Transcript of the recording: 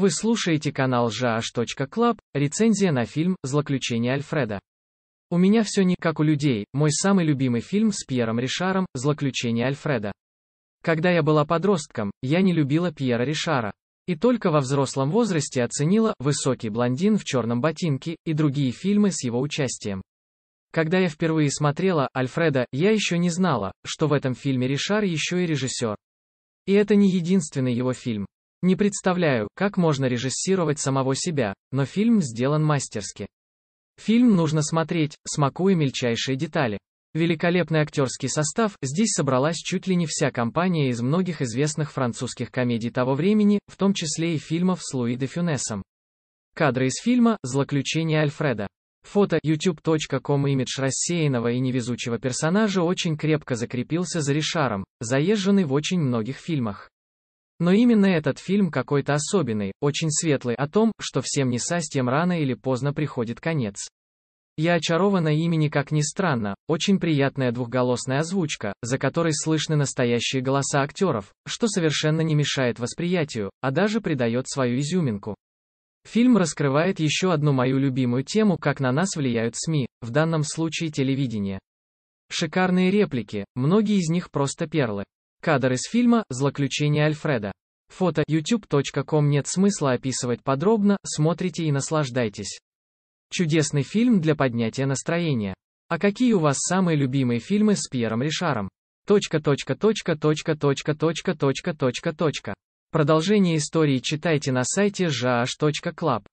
Вы слушаете канал jash.club, рецензия на фильм «Злоключение Альфреда». У меня все не как у людей, мой самый любимый фильм с Пьером Ришаром «Злоключение Альфреда». Когда я была подростком, я не любила Пьера Ришара. И только во взрослом возрасте оценила «Высокий блондин в черном ботинке» и другие фильмы с его участием. Когда я впервые смотрела «Альфреда», я еще не знала, что в этом фильме Ришар еще и режиссер. И это не единственный его фильм. Не представляю, как можно режиссировать самого себя, но фильм сделан мастерски. Фильм нужно смотреть, смакуя мельчайшие детали. Великолепный актерский состав, здесь собралась чуть ли не вся компания из многих известных французских комедий того времени, в том числе и фильмов с Луи де Фюнесом. Кадры из фильма «Злоключение Альфреда». Фото youtube.com Имидж рассеянного и невезучего персонажа очень крепко закрепился за Ришаром, заезженный в очень многих фильмах. Но именно этот фильм какой-то особенный, очень светлый о том, что всем тем рано или поздно приходит конец. Я очарована имени как ни странно, очень приятная двухголосная озвучка, за которой слышны настоящие голоса актеров, что совершенно не мешает восприятию, а даже придает свою изюминку. Фильм раскрывает еще одну мою любимую тему, как на нас влияют СМИ, в данном случае телевидение. Шикарные реплики, многие из них просто перлы. Кадр из фильма «Злоключение Альфреда». Фото youtube.com нет смысла описывать подробно, смотрите и наслаждайтесь. Чудесный фильм для поднятия настроения. А какие у вас самые любимые фильмы с Пьером Ришаром? Точка, точка, точка, точка, точка, точка, точка, точка, точка. Продолжение истории читайте на сайте жаш.клаб.